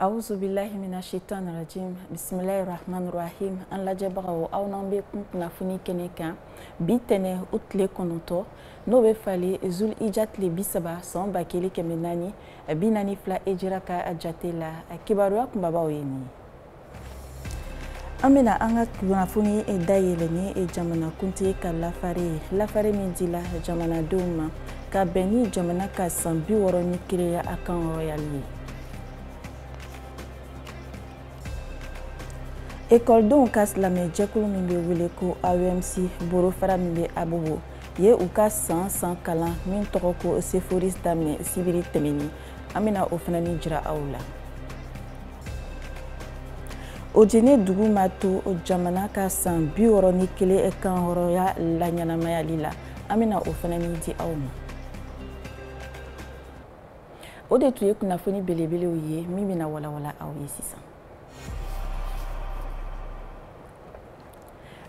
awuzu bilahi mina shaitan rajim bisimilahi rahman rahim an lajɛbagaw aw n'an bɛ kun kunnafoni kɛnɛ kan bi tɛnɛ o tile kɔnɔntɔ n'o bɛ fali zul ija tile bi saba sɔn ba kelen kɛmɛ naani bi naani fila ejira ka jate la kibaruya kunbabaw ye nin ye an bɛna an ka kunnafoni e dayɛlɛ ni e jamanakuntigi ka lafare ye lafare min dila jamanadenw ma ka bɛn ni jamana ka san bi wɔɔrɔ ni kelenya a kan rɔyali ye ekɔlidenw ka silamɛjɛkulu min bɛ wele ko aomc borofara min bɛ abubo ye u ka san san kalan min tɔgɔ ko seforis daminɛ sibiri tɛmɛni an bɛna o fana ni jira aw la o jeni dugu ma to jamana ka san bi wɔrɔ ni kelen kanhɔrɔya laɲɛnamayali la an bɛna o fana ni di aw ma o de tun ye kunnafoni belebelew ye min bɛna walawala aw ye sisan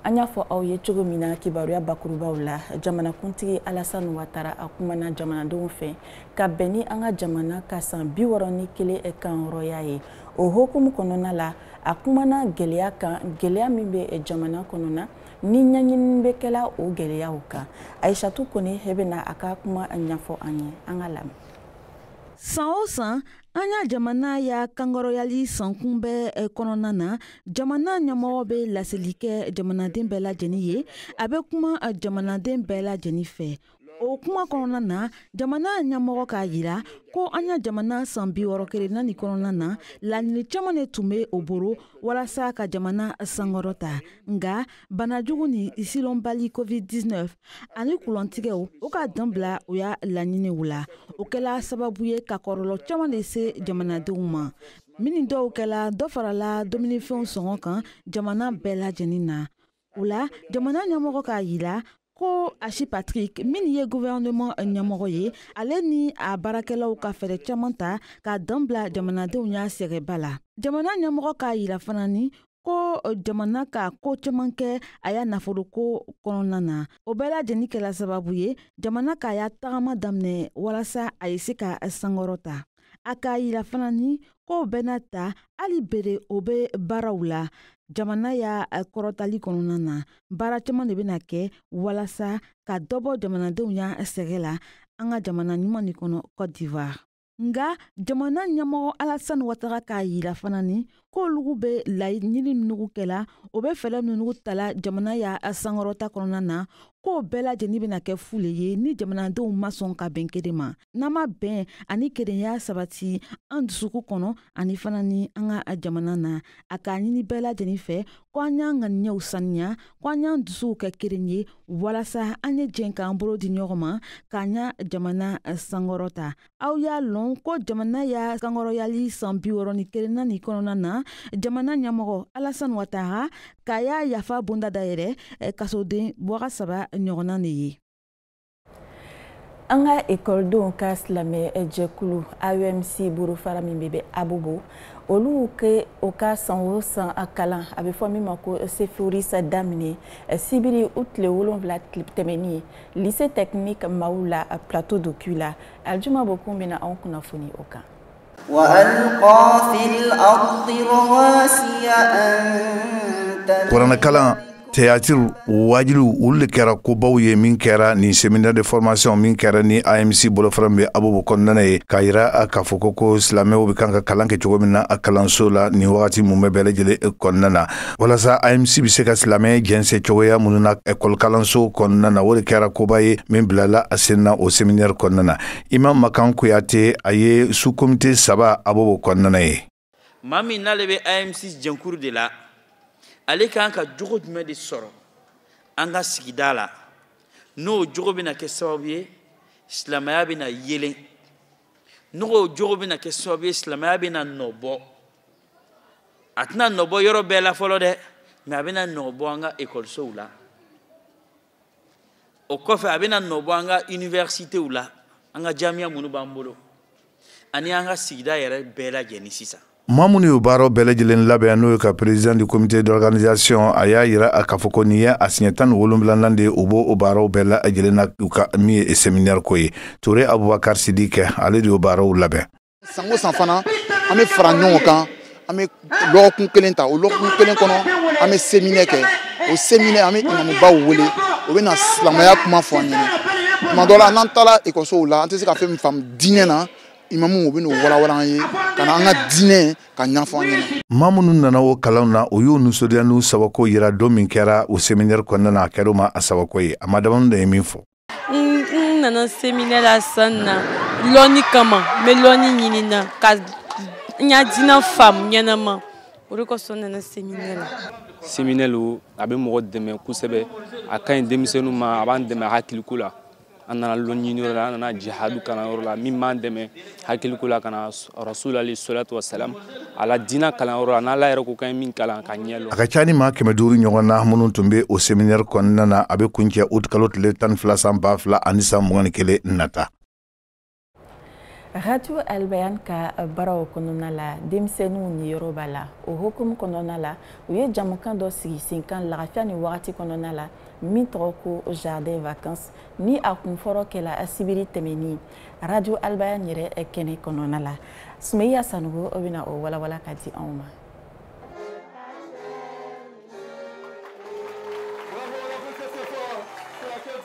an y'a fɔ aw ye cogo min na kibaruya bakurubaw la jamanakuntigi alasan watara a kumana jamanadenw fɛ ka bɛn ni an ka jamana ka san bi wɔrɔ ni kelen kanyɔrɔya ye o hokumu kɔnɔna la a kumana gwɛlɛya kan gwɛlɛya min bɛ jamana kɔnɔna ni ɲɛɲini bɛ kɛla o gwɛlɛyaw kan ayisatu kɔni bɛna a ka kuma ɲɛfɔ an ye an ka lamɛn san o san an y'a jamana y'a kankɔrɔyali sankunbɛ kɔnɔna na jamana ɲɛmɔgɔ bɛ laseli kɛ jamanaden bɛɛ lajɛlen ye a bɛ kuma jamanaden bɛɛ lajɛlen fɛ o kuma kɔnɔna na jamana ɲɛmɔgɔ k'a yira ko an ya jamana san biwɔrɔ wɔrɔ kelen nani kɔnɔna na laɲini caaman ne tun be o boro walasa ka jamana sankɔrɔta ta nga banajugu ni silɔnbali covid-19 ani kulɔntigɛw o ka dan bila u y'a laɲiniw la o kɛla sababu ye ka kɔrɔlɔ caaman de se jamanadenw ma mini dɔw kɛla dɔ farala dumunifɛnw sɔngɔ kan jamana bɛɛ lajɛnin na o la jamana ɲɛmɔgɔ k'a yira ko ashi patrik min ye guvɛrɛnɛman ɲɛmɔgɔ ye ale ni a baarakɛlaw ka fɛɛrɛ caaman ta k'a dan bila jamanadenw y'a sɛgɛba la jamana ɲɛmɔgɔ k'a yira fana ni ko jamana ka koo caaman kɛ a y'a nafoloko kɔnɔna na o bɛɛ lajɛnin kɛla sababu ye jamana k'a y'a tagama daminɛ walasa a ye se ka sankɔrɔ ta a k'a yira fana ni kow bɛɛ n'a ta hali bere o be baaraw la jamana y'a kɔrɔtali kɔnɔna na baara caaman de bena kɛ walasa ka dɔbɔ jamanadenw y'a sɛgɛ la an ka jamana ɲuman nin kɔnɔ cote d'ivoire nga jamana ɲɛmɔgɔ alasani wataga k'a yira fana ni k'olugu be laɲini minugu kɛla o be fɛlɛ minugu tala jamana y'a sankɔrɔta kɔnɔna na k'o bɛɛ lajɛnin bena kɛ fu le ye ni jamanadenw ma sɔn ka bɛn keden ma n'an ma bɛn ani kedenya sabati an dusuku kɔnɔ ani fana ni an ka jamana na a k'a ɲini bɛɛ lajɛnin fɛ ko an y'an ŋaniyaw saniya ko an y'an dusuw kɛ keren ye walasa an ye jɛn k'an bolo di ɲɔgɔn ma k'an y'a jamana sankɔrɔta aw y'a lɔn ko jamana y'a sankɔrɔyali saan biwɔrɔ ni kelenna nin kɔnɔna na kan jamana ɲɛmɔgɔ alasani watara k'a y'a yafa bonda dayɛrɛ kasoden bɔga saba ɲɔgɔnna de ye an ka ekɔlidenw ka silamɛ jɛkulu omc bolofara min bɛ bɛ abubo olu ke o ka san o san a kalan a bɛ fɔ min ma ko sefurisa daminɛ sibiri u tile wolonfila tɛmɛni ye lise tɛkiniku maw la plateau docu la aljuma bo kun bɛna anw kunnafoni o kan وألقى في الأرض رواسي أن تميد théâtre wajulu olu de kɛra kobaw ye min kɛra nin séminaire de formation min kɛra ni amc bolofara min bɛ abubu kɔnɔna ye k'a yira a k'a fɔ ko ko silamɛw bɛ kan ka kalan kɛ cogo min na a kalanso la nin wagati mun bɛ bɛɛ lajɛlen e kɔnɔna na walasa amc bɛ se ka silamɛ jɛnsɛ cogoya minnu na ekɔlikalanso kɔnɔna na o de kɛra koba ye min bilala a sen na o séminaire kɔnɔna na imam makan kuyate a ye su comité saba abubu kɔnɔna ye maa n'ale bɛ amc jɛnkuru de la ale kan ka jogo jumɛn de sɔrɔ an ka sigida la n'o jogo bɛna kɛ sababu ye silamɛya bɛna yelen n'o jogo bɛna kɛ sababu ye silamɛya bɛna nɔbɔ a tɛna nɔbɔ yɔrɔ bɛɛ la fɔlɔ dɛ mɛ a bɛna nɔbɔ an ka ekɔlisow la o kɔfɛ a bɛna nɔbɔ an ka yunivɛrisitew la an ka jamiya minnu b'an bolo ani an ka sigida yɛrɛ bɛɛ lajɛlen sisan maa minnu y'o baaraw bɛɛ lajɛlen labɛn n'o ye ka peresidan di komite d'organisation a y'a yira a k'a fɔ ko nin ye a siɲɛ tan ni wolonfilanan de ye u b'o baaraw bɛɛ lajɛlen na u ka min ye seminɛri ko ye ture abubakar sidi kɛ ale de y'o baaraw labɛn. san o san fana an bɛ fara ɲɔgɔn kan an bɛ lɔgɔkun kelen ta o lɔgɔkun kelen kɔnɔ an bɛ seminɛ kɛ o seminɛ an bɛ imamubaw wele o bɛ na silamɛya kuma fɔ an ɲɛna tuma dɔ la n'an taara ekɔlisow la an tɛ se ka fɛn min faamu diinɛ na imamu u ben'o walawalan ye ka na an ka diinɛ ka ɲafɔ an ɲɛna ma minnu nana o kalanw na o y'u ninsodiya n'u sabako yira don min kɛra o seminɛri kɔnɔna na a kɛra o ma a sabako ye a madamani da ye min fɔ n nana seminɛri la san na lɔnni kama n bɛ lɔnni ɲini na ka n y'a diinɛ faamu ɲɛnama o de kosɔn n nana seminɛri la seminɛri a bɛ mɔgɔ dɛmɛ kosɛbɛ a ka ɲi denmisɛnninw ma a b'an dɛmɛ hakiliko la an nana lɔɲiniyɔrɔ la an nana jihadu kalanyɔrɔ la min b'an dɛmɛ hakiliko la ka na rasul alayhi salatu wasalam a la diina kalanyɔrɔ la n'ala yɛrɛ ko kan ye min kalan ka ɲɛ lɔ a ka ca ni maa kɛmɛ duuru ɲɔgɔn na minnu tun be o seminɛrɛ kɔnɔna na a be kuncɛ ut tile tan ni fila san b'a fila ani san mugani kelen nata radio albayan ka baaraw kɔnɔna la denmisɛniw ni yɔrɔ b'a la o hokumu kɔnɔna la u ye jamukan dɔ sigi senkan lagafiya ni wagati kɔnɔna la min tɔgɔ ko jardin vacance ni a kun fɔrɔ kɛla sibiri tɛmɛni radio albaya yɛrɛ kɛnɛ kɔnɔna la sumeya sanugo o bena o walawala ka di anw ma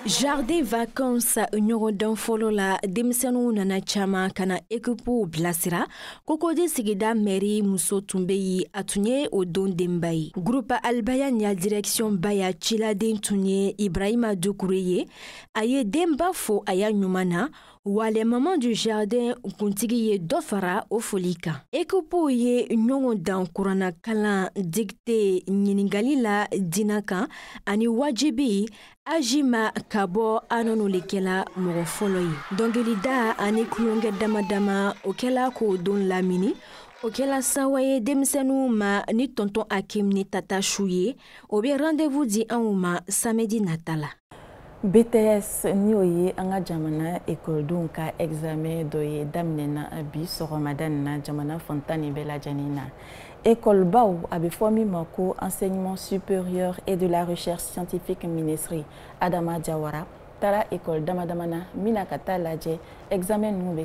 jardin vacanse ɲɔgɔndɔn fɔlɔ la denmisɛniw nana caaman ka na ekipuw bilasira kokodi sigida mɛri muso tun be yen a tun ye o don denba ye gurupa alibaya ɲa direksiɔn ba y'a ciladen tun ye ibrahima dukure ye a ye denba fo a y'a ɲuman na walɛmaman du jardin kuntigi ye dɔ fara o foli kan ekipuw ye ɲɔgɔn dan kuranna kalan digite ɲiningali la dina kan ani wajibi aji ma ka bɔ anɔnu le kɛla mɔgɔ fɔlɔ ye dɔngilida ani kulonkɛ dama dama o kɛla k'o don lamini o kɛla sawa ye denmisɛniw ma ni tɔntɔn akim ni tata su ye o be randɛvu di anw ma samɛdi nata la BTS ni Anga jamana ekɔlidenw ka examen Doye Damnena na bi Ramadan jamana Fontani Bela Janina. école Bau abiformi mako enseignement supérieur et de la recherche scientifique ministère. Adama Jawara Tara école Damadamana, Minakata laje examen de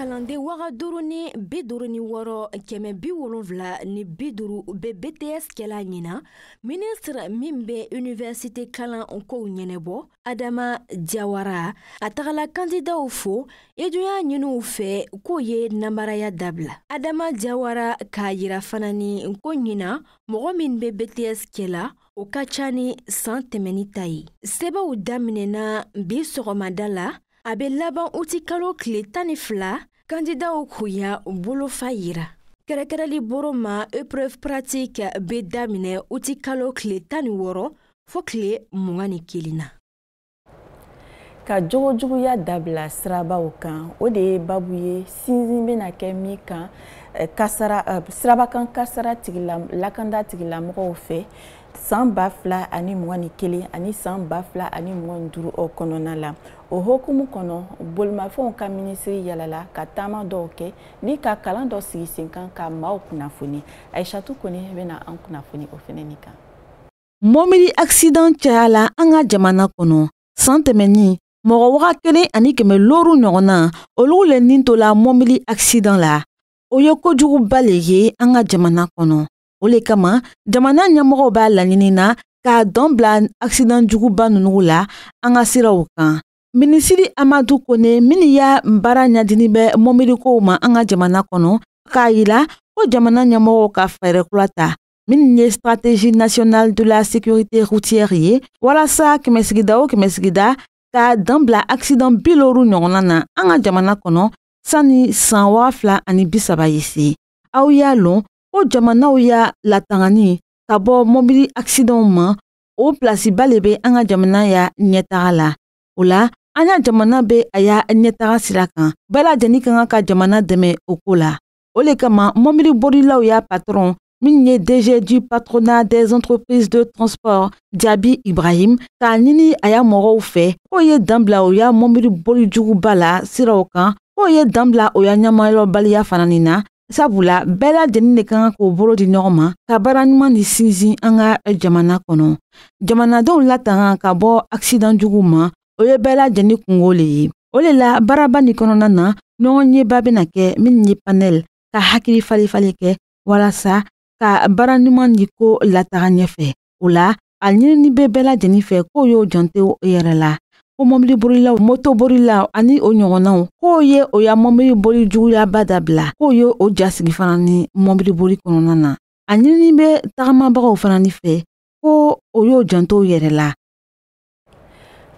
kalanden waga duru ni bi duru ni wɔrɔ kɛmɛ bi wolonfila ni bi duru be bts kɛla ɲina ministre min be universite kalan kow ɲɛnɛbɔ adama jawara a tagala kandidaw fo eduya ɲiniw fɛ k'o ye namaraya dabila adama jawara k'a yira fana ni ko ɲina mɔgɔ min be bts kɛla o ka ca ni saan tɛmɛni ta ye sɛbɛw daminɛna bi sɔgɔmada la a be laban uti kalo tile tan ni fila kandidaw kun y'a bolofa yira kɛrɛkɛrɛli boro ma epreuve pratike be daminɛ u ti kalo tile tan ni wɔrɔ fɔɔ tile muga ni kelen na ka jogojuguya dabila sirabaw kan o de ye babu ye sinsin bena kɛ min kan eh, kasara eh, sirabakan kasara tigila lakanda tigilamɔgɔw fɛ san ba fila ani mugan ni kelen ani san ba fila ani mugan ni duuru o kɔnɔna la o hokumu kɔnɔ bolimafɛnw ka minisiri yalala ka taama dɔw kɛ ni ka kalan dɔ sigi sen kan ka maw kunnafoni aishatu kɔni bena an kunnafoni o fɛnɛni kan mɔbili aksidan cayala an ka jamana kɔnɔ san tɛmɛnin mɔgɔ waga kelen ani kɛmɛ looru ɲɔgɔnna olugu le nin tola mɔbili aksidan la o ye kojuguba le ye an ka jamana kɔnɔ o le kama jamana ɲɛmɔgɔw b'a laɲini na k'a dɔn bila akisidan juguba nunu la an ka siraw kan minisiri amadu kone minnu y'a baara ɲadini bɛ mɔmirikow ma an ka jamana kɔnɔ k'a yira ko jamana ɲɛmɔgɔw ka fɛɛrɛ kura ta minnu ye stratégie nationale de la sécurité routière ye walasa kɛmɛsigida o kɛmɛsigida k'a dan bila akisidan bi loru ɲɔgɔnna na an ka jamana kɔnɔ sanni san waa fila ani bi saba ye se aw y'a lɔn o jamanaw y'a latangani ka bɔ mɔbili akisidanw ma o pilasiba le be an ka jamana y'a ɲɛtaga la o la an y'a jamana be a y'a ɲɛtaga sira kan bɛɛ lajɛnin ka kan ka jamana dɛmɛ o koo la o le kama mɔbili borilaw y'a patɔrɔn min ye dg du patronat des entreprises de transport jaabi ibrahim k'a ɲini a y'a mɔgɔw fɛ k'o ye dan bila o y'a mɔbili borijuguba la siraw kan k'o ye dan bila o y'a ɲamayɔrɔbaliya fana nin na sabula bɛɛ lajɛnin de ka kan k'o bolo di ɲɔgɔn ma ka baara ɲuman ni sinsin an ka jamana kɔnɔ jamanadenw latanga ka bɔ akisidan juguw ma o ye bɛɛ lajɛnin kungo le ye o le la baaraba nin kɔnɔna na ɲɔgɔn yeba bena kɛ min ye panɛl ka hakili falifali kɛ walasa ka baara ɲuman ni ko lataga ɲɛfɛ o la a ɲinini be bɛɛ lajɛnin fɛ k'o y'o jɔntew yɛrɛ la ko mɔbili bolilaw moto bolilaw ani o ɲɔgɔnnaw k'o ye o ya mɔbili boli juguyaba dabila k'o ye o jasigi fana ni mɔbili boli kɔnɔna na a ɲinini bɛ tagamabagaw fana nin fɛ ko o y'o janto yɛrɛ la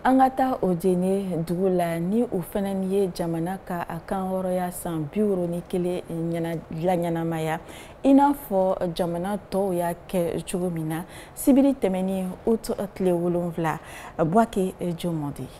an ka taa o jene dugu la ni u fana ni ye jamana ka a kan hɔrɔnya san bi woro ni kelen eh, laɲɛnamaya i n'a fɔ jamana tɔw y'a kɛ cogo min na sibiri tɛmɛni ut tile wolonfila bwake jomɔdi eh,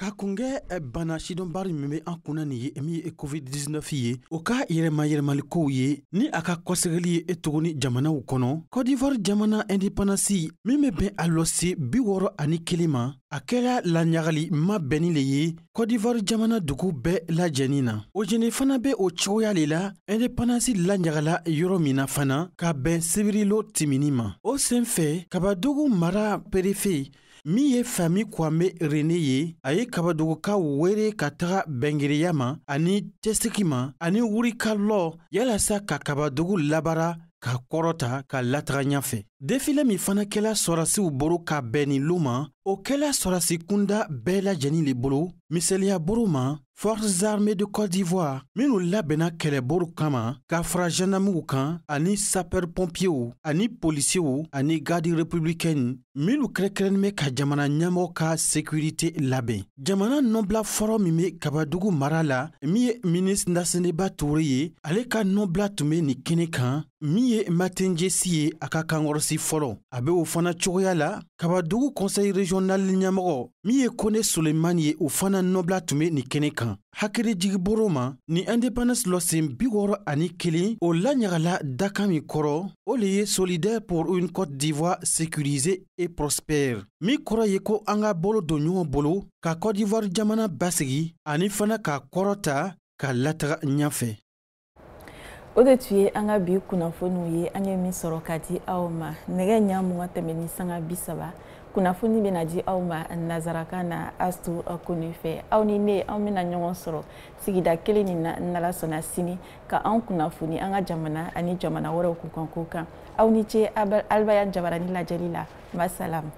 ka kungɛ eh, bana sidɔnbari min be an kunna nin ye eh, min ye eh, covid-19 ye o ka yɛrɛma yɛlɛmalikow ye ni a ka kɔsɛgɛli ye e tuguni jamanaw kɔnɔ kɔdivoire jamana indépandansi min be bɛn a lɔse bi wɔrɔ ani kelen ma a kɛra laɲagali ma bɛnnin le ye kɔdivoire jamana dugu bɛɛ lajɛnin na o jene fana be o cogoya le la indépandansi laɲagala yɔrɔ min na fana ka bɛn sibirilo timinin ma o sen fɛ kabadogo mara perefe min ye fami be rene ye a ye kabaduguka were ka taga bɛngereya ma ani tɛsigi ma ani wurikalɔ yalasa ka kabadogo labara k'a kɔrɔta ka lataga ɲafɛ defile min fana kɛla sɔrasiw boro ka bɛn nin loo ma o kɛla sɔrasi kunda bɛɛ lajɛnin le bolo misaliya boro ma forces armées de cote d'ivoire minw labɛnna kɛlɛboro kama ka fara zanamuw kan ani sapɛr pɔnpiyew ani polisiyew ani gardi républicaine minw kɛrɛnkɛrɛnnin bɛ ka jamana ɲɛmɔgɔ ka sécurité labɛn jamana nɔbila fɔlɔ min be kabadugu mara la min ye ministe naseneba ture ye ale ka nɔbila tun be nin kɛnɛ kan min ye matenjesi ye a ka kankɔrɔsi fɔlɔ a be o fana cogoya la kabadugu kɔnsɛyi regionali ɲɛmɔgɔ min ye kone solemani ye o fana nɔbila tun be nin kɛnɛ kan hakɛrijigiboro ma ni indepandance lɔsen sen bigɔrɔ ani kelen o laɲagala dakan min kɔrɔ o le ye solidaire pour une cote d'ivoire sécurisé et prospère min kɔrɔ ye ko an ka bolo don ɲɔgɔn bolo ka cote d'ivoire jamana basigi ani fana k'a kɔrɔta ka lataga ɲafɛ o de tun ye an ka bi kunnafoniw ye an ye min sɔrɔ ka di aw ma nɛgɛ ɲa muga tɛmɛ ni sanga bi saba kunnafoni bena di aw ma nazarakan na astu koni fɛ aw ni ne an bena ɲɔgɔn sɔrɔ sigida kelen nin na nala sɔnna sini ka an kunnafoni an ka jamana ani jamana wɛrɛw kunkanko kan aw ni ce albaya jabarani lajɛli la masalam